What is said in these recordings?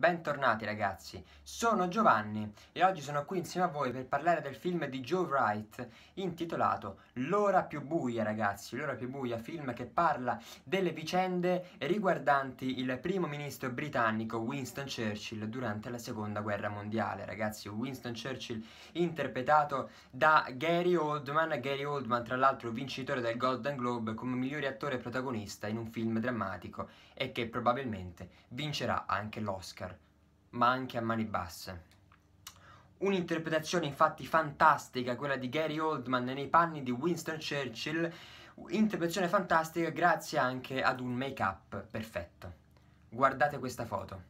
Bentornati ragazzi, sono Giovanni e oggi sono qui insieme a voi per parlare del film di Joe Wright intitolato L'ora più buia ragazzi, l'ora più buia, film che parla delle vicende riguardanti il primo ministro britannico Winston Churchill durante la seconda guerra mondiale ragazzi, Winston Churchill interpretato da Gary Oldman, Gary Oldman tra l'altro vincitore del Golden Globe come migliore attore protagonista in un film drammatico e che probabilmente vincerà anche l'Oscar ma anche a mani basse. Un'interpretazione infatti fantastica, quella di Gary Oldman nei panni di Winston Churchill, interpretazione fantastica grazie anche ad un make-up perfetto. Guardate questa foto.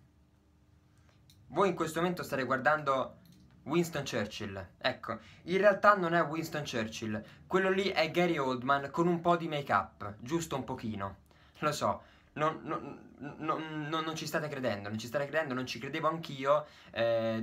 Voi in questo momento state guardando Winston Churchill. Ecco, in realtà non è Winston Churchill, quello lì è Gary Oldman con un po' di make-up, giusto un pochino. Lo so, non, non, non, non, ci state credendo, non ci state credendo, non ci credevo anch'io eh,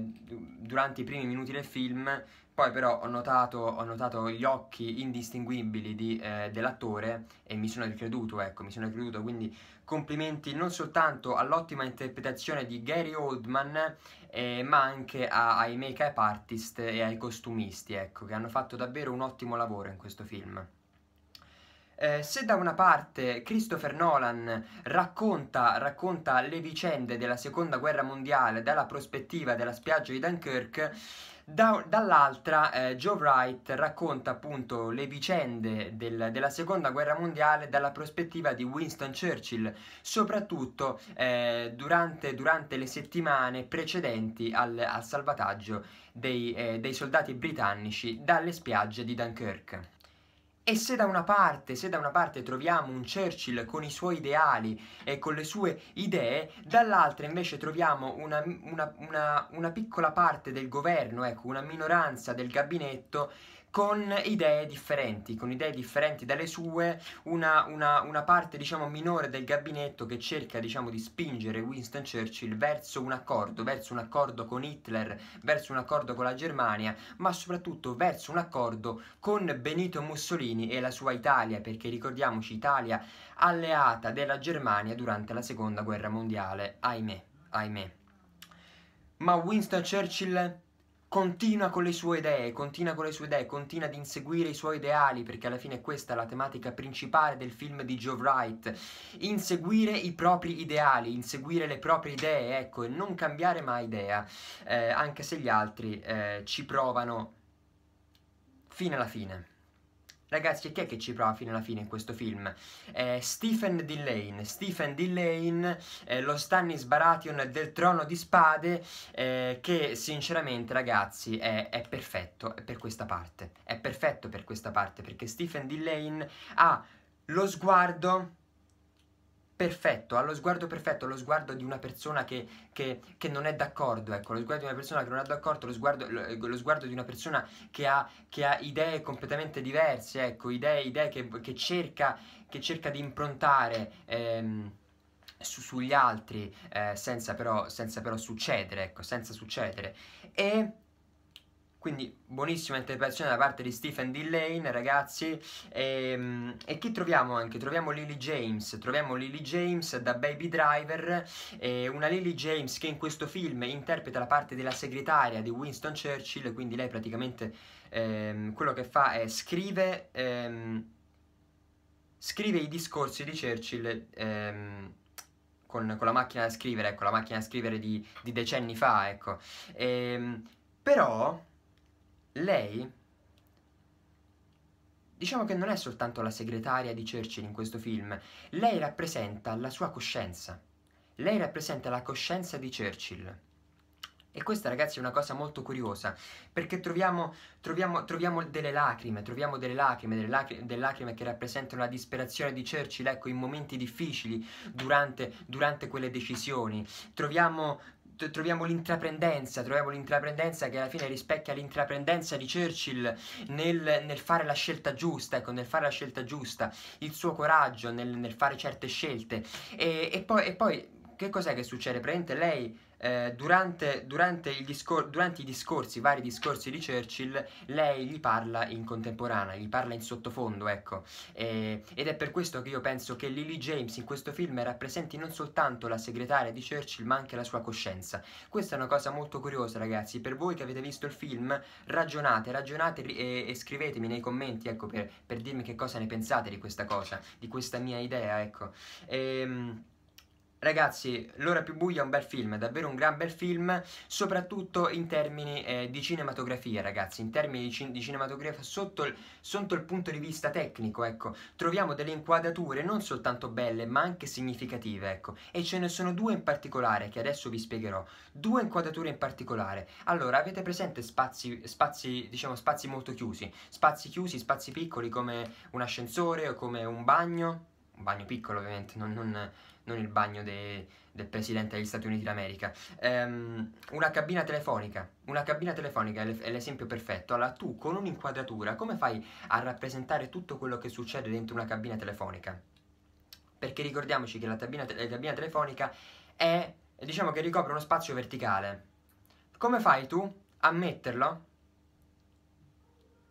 durante i primi minuti del film, poi però ho notato, ho notato gli occhi indistinguibili di, eh, dell'attore e mi sono ricreduto, ecco, mi sono ricreduto, quindi complimenti non soltanto all'ottima interpretazione di Gary Oldman, eh, ma anche a, ai make-up artist e ai costumisti, ecco, che hanno fatto davvero un ottimo lavoro in questo film. Eh, se da una parte Christopher Nolan racconta, racconta, le vicende della seconda guerra mondiale dalla prospettiva della spiaggia di Dunkirk, da, dall'altra eh, Joe Wright racconta appunto le vicende del, della seconda guerra mondiale dalla prospettiva di Winston Churchill, soprattutto eh, durante, durante, le settimane precedenti al, al salvataggio dei, eh, dei soldati britannici dalle spiagge di Dunkirk. E se da una parte, se da una parte troviamo un Churchill con i suoi ideali e con le sue idee, dall'altra invece troviamo una, una, una, una piccola parte del governo, ecco, una minoranza del gabinetto con idee differenti, con idee differenti dalle sue, una, una, una parte diciamo minore del gabinetto che cerca diciamo di spingere Winston Churchill verso un accordo, verso un accordo con Hitler, verso un accordo con la Germania, ma soprattutto verso un accordo con Benito Mussolini e la sua Italia, perché ricordiamoci Italia alleata della Germania durante la seconda guerra mondiale, ahimè, ahimè. Ma Winston Churchill continua con le sue idee, continua con le sue idee, continua ad inseguire i suoi ideali, perché alla fine questa è la tematica principale del film di Joe Wright, inseguire i propri ideali, inseguire le proprie idee, ecco, e non cambiare mai idea, eh, anche se gli altri eh, ci provano fino alla fine. Ragazzi, chi è che ci prova fino alla fine in questo film? Eh, Stephen Dillane. Stephen Dillane, lo Stannis Baratheon del Trono di Spade, eh, che sinceramente, ragazzi, è, è, perfetto per questa parte. È perfetto per questa parte, perché Stephen Dillane ha lo sguardo perfetto, ha lo sguardo perfetto, lo sguardo di una persona che, che, che non è d'accordo, ecco, lo sguardo di una persona che non è d'accordo, lo sguardo, lo, lo sguardo di una persona che ha, che ha, idee completamente diverse, ecco, idee, idee che, cerca, cerca, di improntare. Ehm, su, sugli altri eh, senza, però, senza però succedere, ecco, senza succedere. E quindi buonissima interpretazione da parte di Stephen D. Lane, ragazzi. E, ehm, e, chi troviamo anche? Troviamo Lily James. Troviamo Lily James da Baby Driver, eh, una Lily James che in questo film interpreta la parte della segretaria di Winston Churchill, quindi lei praticamente ehm, quello che fa è scrive, ehm, scrive i discorsi di Churchill. Ehm, con, con, la macchina da scrivere, ecco, la macchina da scrivere di, di decenni fa, ecco. E, ehm, però lei diciamo che non è soltanto la segretaria di Churchill in questo film, lei rappresenta la sua coscienza. Lei rappresenta la coscienza di Churchill. E questa ragazzi è una cosa molto curiosa, perché troviamo, troviamo, troviamo delle lacrime, troviamo delle lacrime, delle lacrime, delle lacrime che rappresentano la disperazione di Churchill, ecco, in momenti difficili, durante, durante quelle decisioni. Troviamo, troviamo l'intraprendenza, troviamo l'intraprendenza che alla fine rispecchia l'intraprendenza di Churchill nel, nel, fare la scelta giusta, ecco, nel fare la scelta giusta, il suo coraggio nel, nel fare certe scelte. E, e poi, e poi che cos'è che succede? Praticamente lei eh, durante, durante, discor- durante, i discorsi, i vari discorsi di Churchill, lei gli parla in contemporanea, gli parla in sottofondo, ecco. E, ed è per questo che io penso che Lily James in questo film rappresenti non soltanto la segretaria di Churchill, ma anche la sua coscienza. Questa è una cosa molto curiosa, ragazzi. Per voi che avete visto il film, ragionate, ragionate e, e scrivetemi nei commenti, ecco, per, per, dirmi che cosa ne pensate di questa cosa, di questa mia idea, ecco. Ehm... Ragazzi, L'ora più buia è un bel film, davvero un gran bel film, soprattutto in termini eh, di cinematografia, ragazzi, in termini di, cin di cinematografia sotto il, sotto il, punto di vista tecnico, ecco, troviamo delle inquadrature non soltanto belle, ma anche significative, ecco, e ce ne sono due in particolare che adesso vi spiegherò, due inquadrature in particolare. Allora, avete presente spazi, spazi diciamo, spazi molto chiusi, spazi chiusi, spazi piccoli come un ascensore o come un bagno? Un bagno piccolo ovviamente, non, non non il bagno de, del presidente degli Stati Uniti d'America, um, una cabina telefonica, una cabina telefonica è l'esempio perfetto, allora tu con un'inquadratura come fai a rappresentare tutto quello che succede dentro una cabina telefonica? Perché ricordiamoci che la cabina, te la cabina telefonica è, diciamo che ricopre uno spazio verticale, come fai tu a metterlo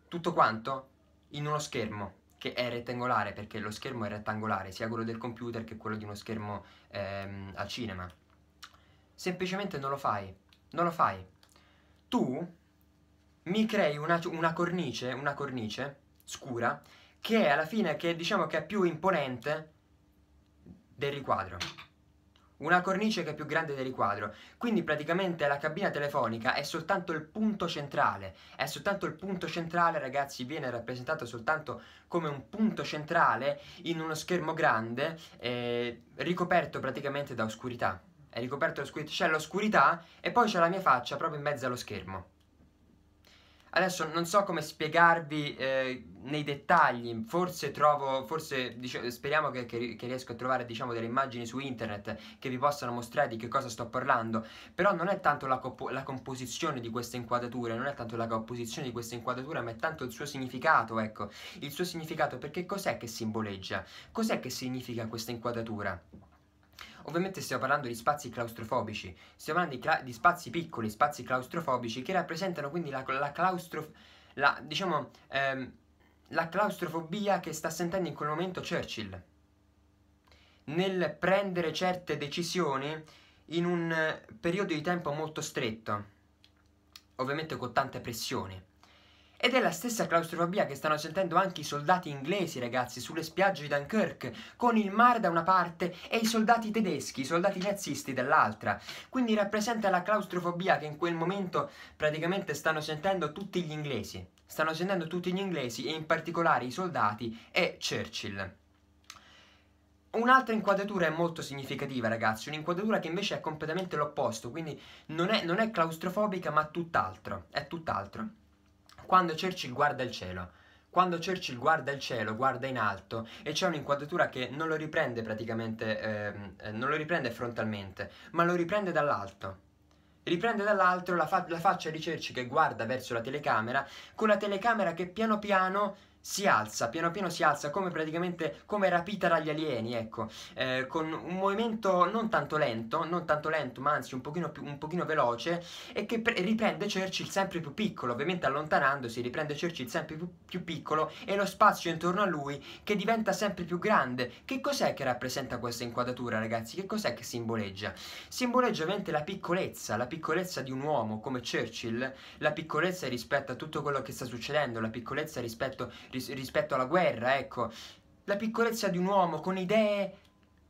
tutto quanto in uno schermo? che è rettangolare perché lo schermo è rettangolare, sia quello del computer che quello di uno schermo ehm, al cinema. Semplicemente non lo fai, non lo fai. Tu mi crei una, una cornice, una cornice scura, che è alla fine che diciamo che è più imponente del riquadro una cornice che è più grande del riquadro, quindi praticamente la cabina telefonica è soltanto il punto centrale, è soltanto il punto centrale ragazzi, viene rappresentato soltanto come un punto centrale in uno schermo grande eh, ricoperto praticamente da oscurità, è ricoperto da oscurità, c'è l'oscurità e poi c'è la mia faccia proprio in mezzo allo schermo. Adesso non so come spiegarvi eh, nei dettagli, forse trovo, forse dic- speriamo che, che, che, riesco a trovare diciamo, delle immagini su internet che vi possano mostrare di che cosa sto parlando, però non è tanto la, comp- la composizione di queste inquadrature, non è tanto la composizione di queste inquadrature, ma è tanto il suo significato, ecco, il suo significato perché cos'è che simboleggia, cos'è che significa questa inquadratura? Ovviamente stiamo parlando di spazi claustrofobici, stiamo parlando di, cla- di spazi piccoli, spazi claustrofobici che rappresentano quindi la, la, claustrof- la, diciamo, ehm, la claustrofobia che sta sentendo in quel momento Churchill nel prendere certe decisioni in un periodo di tempo molto stretto, ovviamente con tante pressioni. Ed è la stessa claustrofobia che stanno sentendo anche i soldati inglesi, ragazzi, sulle spiagge di Dunkirk, con il mare da una parte e i soldati tedeschi, i soldati nazisti dall'altra. Quindi rappresenta la claustrofobia che in quel momento praticamente stanno sentendo tutti gli inglesi. Stanno sentendo tutti gli inglesi e in particolare i soldati e Churchill. Un'altra inquadratura è molto significativa, ragazzi, un'inquadratura che invece è completamente l'opposto, quindi non è, non è claustrofobica ma tutt'altro, è tutt'altro. Quando Churchill guarda il cielo, quando Churchill guarda il cielo, guarda in alto e c'è un'inquadratura che non lo riprende praticamente, ehm, eh, non lo riprende frontalmente, ma lo riprende dall'alto. Riprende dall'alto la, fa la faccia di Churchill che guarda verso la telecamera, con la telecamera che piano piano si alza, piano piano si alza, come praticamente come rapita dagli alieni, ecco, eh, con un movimento non tanto lento, non tanto lento, ma anzi un pochino, più, un pochino veloce, e che riprende Churchill sempre più piccolo, ovviamente allontanandosi riprende Churchill sempre più, più piccolo e lo spazio intorno a lui che diventa sempre più grande. Che cos'è che rappresenta questa inquadratura, ragazzi? Che cos'è che simboleggia? Simboleggia ovviamente la piccolezza, la piccolezza di un uomo come Churchill, la piccolezza rispetto a tutto quello che sta succedendo, la piccolezza rispetto ris rispetto alla guerra, ecco. La piccolezza di un uomo con idee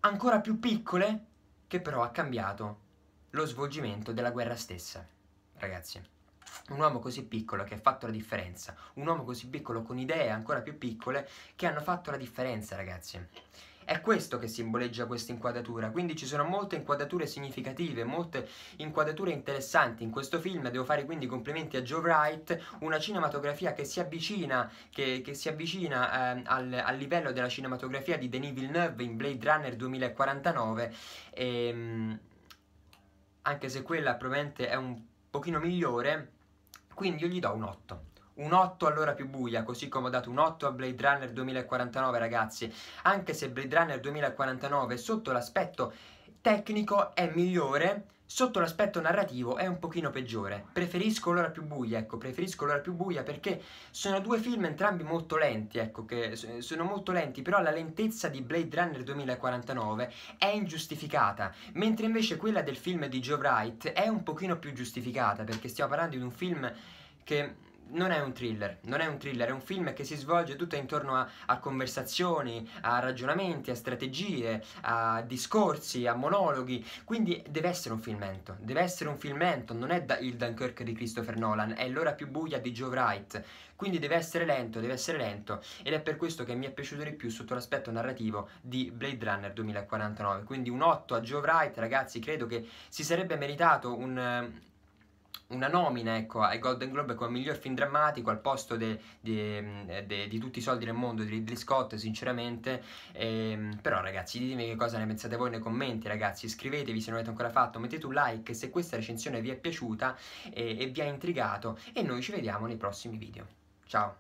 ancora più piccole che però ha cambiato lo svolgimento della guerra stessa. Ragazzi, un uomo così piccolo che ha fatto la differenza, un uomo così piccolo con idee ancora più piccole che hanno fatto la differenza, ragazzi. È questo che simboleggia questa inquadratura, quindi ci sono molte inquadrature significative, molte inquadrature interessanti in questo film, devo fare quindi complimenti a Joe Wright, una cinematografia che si avvicina, che, che si avvicina eh, al, al, livello della cinematografia di Denis Villeneuve in Blade Runner 2049, e, ehm, anche se quella probabilmente è un pochino migliore, quindi io gli do un 8 un 8 all'ora più buia, così come ho dato un 8 a Blade Runner 2049 ragazzi, anche se Blade Runner 2049 sotto l'aspetto tecnico è migliore, sotto l'aspetto narrativo è un pochino peggiore. Preferisco l'ora più buia, ecco, preferisco l'ora più buia perché sono due film entrambi molto lenti, ecco, che sono molto lenti, però la lentezza di Blade Runner 2049 è ingiustificata, mentre invece quella del film di Joe Wright è un pochino più giustificata perché stiamo parlando di un film che non è un thriller, non è un thriller, è un film che si svolge tutto intorno a, a conversazioni, a ragionamenti, a strategie, a discorsi, a monologhi, quindi deve essere un filmento, deve essere un filmento, non è da, il Dunkirk di Christopher Nolan, è l'ora più buia di Joe Wright, quindi deve essere lento, deve essere lento ed è per questo che mi è piaciuto di più sotto l'aspetto narrativo di Blade Runner 2049, quindi un 8 a Joe Wright, ragazzi, credo che si sarebbe meritato un una nomina ecco, ai Golden Globe come miglior film drammatico al posto eh, di tutti i soldi nel mondo di Ridley Scott sinceramente ehm, però ragazzi ditemi che cosa ne pensate voi nei commenti ragazzi iscrivetevi se non l'avete ancora fatto mettete un like se questa recensione vi è piaciuta e, e vi ha intrigato e noi ci vediamo nei prossimi video ciao